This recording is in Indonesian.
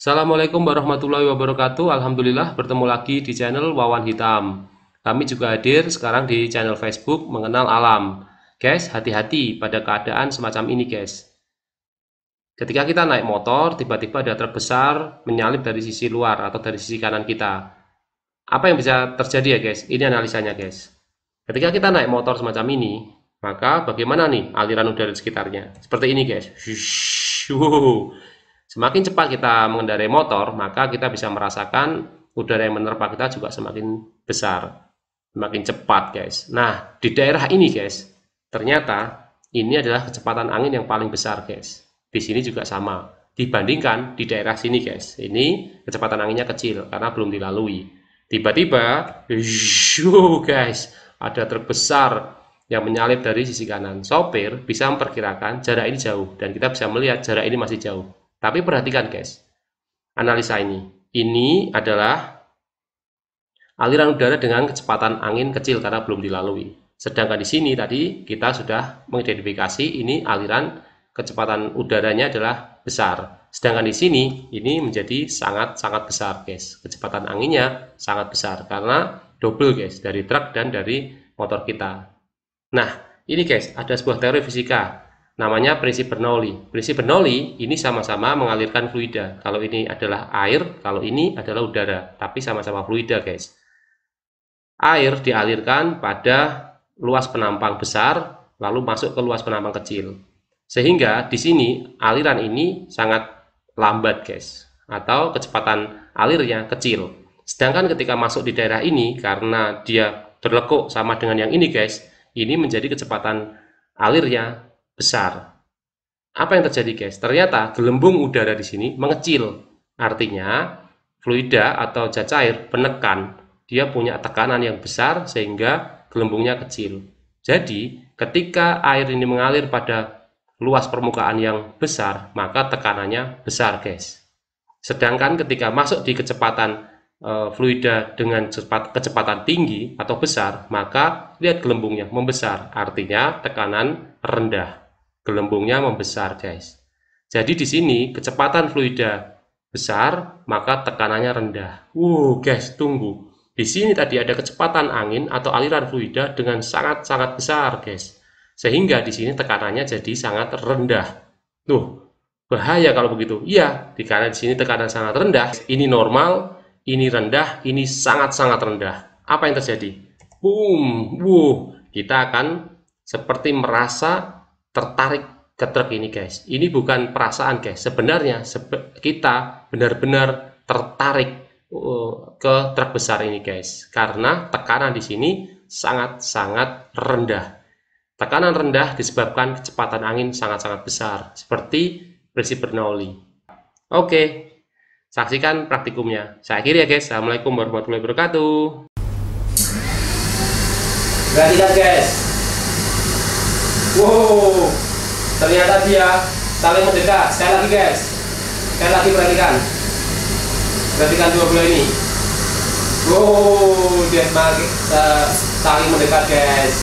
Assalamualaikum warahmatullahi wabarakatuh. Alhamdulillah bertemu lagi di channel Wawan Hitam. Kami juga hadir sekarang di channel Facebook Mengenal Alam. Guys, hati-hati pada keadaan semacam ini, guys. Ketika kita naik motor, tiba-tiba ada truk besar menyalip dari sisi luar atau dari sisi kanan kita. Apa yang bisa terjadi ya, guys? Ini analisanya, guys. Ketika kita naik motor semacam ini, maka bagaimana nih aliran udara di sekitarnya? Seperti ini, guys. Shhh. Semakin cepat kita mengendarai motor, maka kita bisa merasakan udara yang menerpa kita juga semakin besar, semakin cepat, guys. Nah, di daerah ini, guys, ternyata ini adalah kecepatan angin yang paling besar, guys. Di sini juga sama. Dibandingkan di daerah sini, guys. Ini kecepatan anginnya kecil karena belum dilalui. Tiba-tiba, guys, ada terbesar yang menyalip dari sisi kanan. Sopir bisa memperkirakan jarak ini jauh dan kita bisa melihat jarak ini masih jauh tapi perhatikan guys, analisa ini. Ini adalah aliran udara dengan kecepatan angin kecil karena belum dilalui. Sedangkan di sini tadi kita sudah mengidentifikasi ini aliran kecepatan udaranya adalah besar. Sedangkan di sini ini menjadi sangat-sangat besar guys. Kecepatan anginnya sangat besar karena double guys dari truk dan dari motor kita. Nah, ini guys ada sebuah teori fisika namanya prinsip Bernoulli. Prinsip Bernoulli ini sama-sama mengalirkan fluida. Kalau ini adalah air, kalau ini adalah udara, tapi sama-sama fluida, guys. Air dialirkan pada luas penampang besar, lalu masuk ke luas penampang kecil. Sehingga di sini aliran ini sangat lambat, guys, atau kecepatan alirnya kecil. Sedangkan ketika masuk di daerah ini, karena dia berlekuk sama dengan yang ini, guys, ini menjadi kecepatan alirnya besar. Apa yang terjadi guys? Ternyata gelembung udara di sini mengecil. Artinya fluida atau zat cair penekan, dia punya tekanan yang besar sehingga gelembungnya kecil. Jadi ketika air ini mengalir pada luas permukaan yang besar, maka tekanannya besar guys. Sedangkan ketika masuk di kecepatan e, fluida dengan cepat, kecepatan tinggi atau besar, maka lihat gelembungnya membesar, artinya tekanan rendah gelembungnya membesar, guys. Jadi di sini kecepatan fluida besar, maka tekanannya rendah. Wow, guys, tunggu. Di sini tadi ada kecepatan angin atau aliran fluida dengan sangat-sangat besar, guys. Sehingga di sini tekanannya jadi sangat rendah. Tuh, bahaya kalau begitu. Iya, di di sini tekanan sangat rendah. Ini normal, ini rendah, ini sangat-sangat rendah. Apa yang terjadi? Boom, wuh, kita akan seperti merasa tertarik ke truk ini guys ini bukan perasaan guys sebenarnya sebe kita benar-benar tertarik uh, ke truk besar ini guys karena tekanan di sini sangat-sangat rendah tekanan rendah disebabkan kecepatan angin sangat-sangat besar seperti prinsip Bernoulli oke saksikan praktikumnya saya akhiri ya guys Assalamualaikum warahmatullahi wabarakatuh Perhatikan guys. Wow ternyata dia saling mendekat sekali lagi guys sekali lagi perhatikan perhatikan dua bola ini wow dia semakin uh, saling mendekat guys